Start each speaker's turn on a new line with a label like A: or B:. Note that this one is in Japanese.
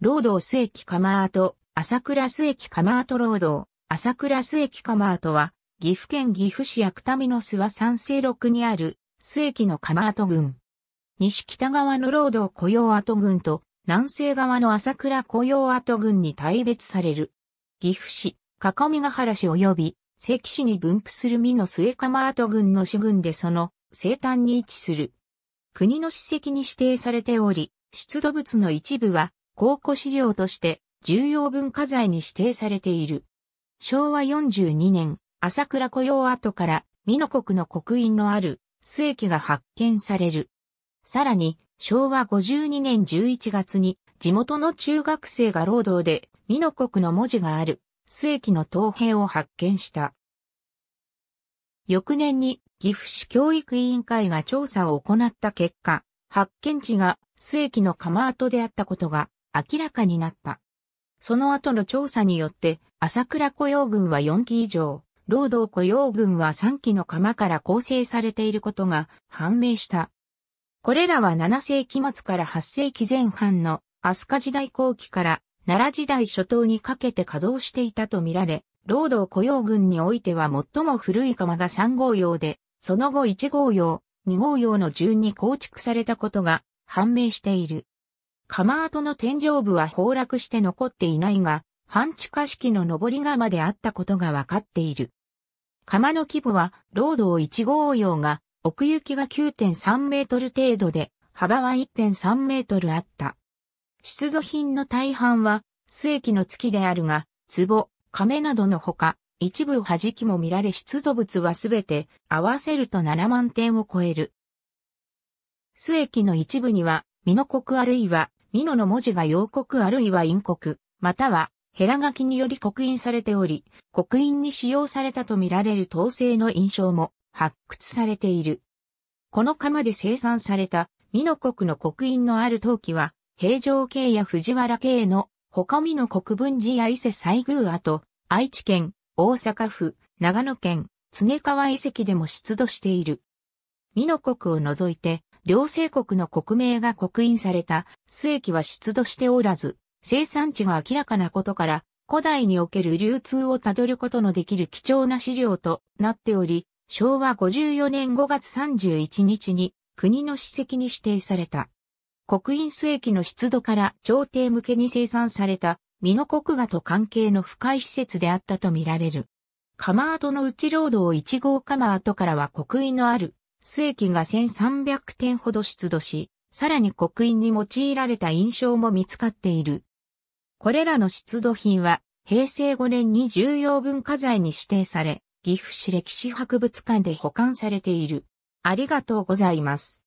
A: 労働ドス駅釜跡、朝倉須駅釜跡労働、ド、朝倉須駅釜跡は、岐阜県岐阜市役民の諏訪三世六にある、須駅の釜跡群。西北側の労働雇用跡群と、南西側の朝倉雇用跡群に大別される。岐阜市、各ヶ原市及び、関市に分布する美の末釜跡群の主群でその、西端に位置する。国の史跡に指定されており、出土物の一部は、考古資料として重要文化財に指定されている。昭和42年、朝倉雇用跡から美濃国の刻印のある末期が発見される。さらに、昭和52年11月に地元の中学生が労働で美濃国の文字がある末期の陶平を発見した。翌年に岐阜市教育委員会が調査を行った結果、発見地が末期の釜跡であったことが明らかになった。その後の調査によって、朝倉雇用軍は4期以上、労働雇用軍は3期の釜から構成されていることが判明した。これらは7世紀末から8世紀前半の飛鳥時代後期から奈良時代初頭にかけて稼働していたとみられ、労働雇用軍においては最も古い釜が3号用で、その後1号用、2号用の順に構築されたことが判明している。釜跡の天井部は崩落して残っていないが、半地下式の上り釜であったことが分かっている。釜の規模は、ロードを1号用が、奥行きが9.3メートル程度で、幅は1.3メートルあった。出土品の大半は、須期の月であるが、壺、亀などのほか、一部弾きも見られ出土物はすべて合わせると7万点を超える。末期の一部には、美濃国あるいはミノの文字が洋国あるいは陰国、または、ヘラ書きにより刻印されており、刻印に使用されたとみられる統制の印象も発掘されている。この釜で生産された美濃国の刻印のある陶器は、平城系や藤原系の他美濃国分寺や伊勢西宮跡、愛知県、大阪府、長野県、常川遺跡でも出土している。美濃国を除いて、両生国の国名が刻印された須駅は出土しておらず、生産地が明らかなことから、古代における流通をたどることのできる貴重な資料となっており、昭和54年5月31日に国の史跡に指定された。国印須駅の出土から朝廷向けに生産された、美濃国画と関係の深い施設であったとみられる。鎌跡の内労働1号鎌跡からは国印のある水期が1300点ほど出土し、さらに刻印に用いられた印象も見つかっている。これらの出土品は、平成5年に重要文化財に指定され、岐阜市歴史博物館で保管されている。ありがとうございます。